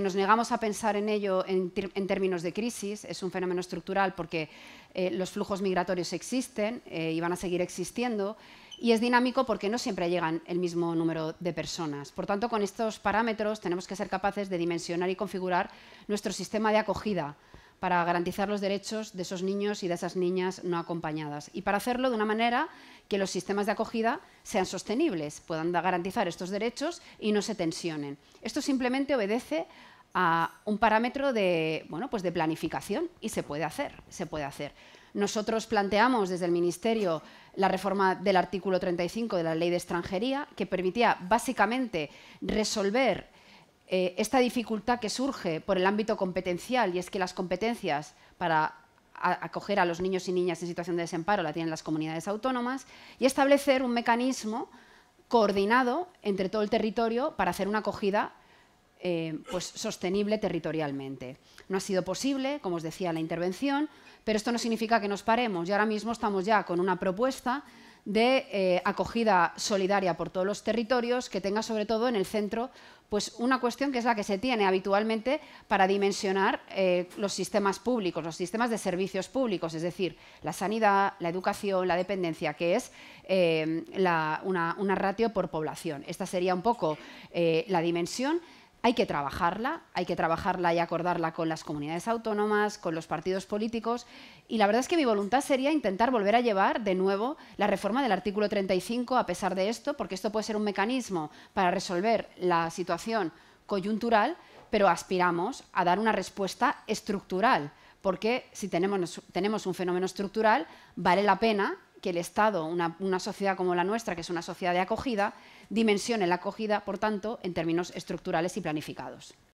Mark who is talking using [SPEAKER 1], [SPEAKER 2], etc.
[SPEAKER 1] nos negamos a pensar en ello en, términos de crisis, es un fenómeno estructural porque eh, los flujos migratorios existen eh, y van a seguir existiendo y es dinámico porque no siempre llegan el mismo número de personas. Por tanto, con estos parámetros tenemos que ser capaces de dimensionar y configurar nuestro sistema de acogida, para garantizar los derechos de esos niños y de esas niñas no acompañadas y para hacerlo de una manera que los sistemas de acogida sean sostenibles, puedan garantizar estos derechos y no se tensionen. Esto simplemente obedece a un parámetro de, bueno, pues de planificación y se puede hacer, se puede hacer. Nosotros planteamos desde el Ministerio la reforma del artículo 35 de la Ley de Extranjería que permitía básicamente resolver eh, esta dificultad que surge por el ámbito competencial, y es que las competencias para acoger a los niños y niñas en situación de desamparo la tienen las comunidades autónomas, y establecer un mecanismo coordinado entre todo el territorio para hacer una acogida eh, pues, sostenible territorialmente. No ha sido posible, como os decía la intervención, pero esto no significa que nos paremos y ahora mismo estamos ya con una propuesta de eh, acogida solidaria por todos los territorios, que tenga sobre todo en el centro pues una cuestión que es la que se tiene habitualmente para dimensionar eh, los sistemas públicos, los sistemas de servicios públicos, es decir, la sanidad, la educación, la dependencia, que es eh, una, una, ratio por población. Esta sería un poco la dimensión hay que trabajarla, hay que trabajarla y acordarla con las comunidades autónomas, con los partidos políticos. Y la verdad es que mi voluntad sería intentar volver a llevar de nuevo la reforma del artículo 35 a pesar de esto, porque esto puede ser un mecanismo para resolver la situación coyuntural, pero aspiramos a dar una respuesta estructural, porque si tenemos, tenemos un fenómeno estructural, vale la pena que el Estado, una, sociedad como la nuestra, que es una sociedad de acogida, dimensione la acogida, por tanto, en términos estructurales y planificados.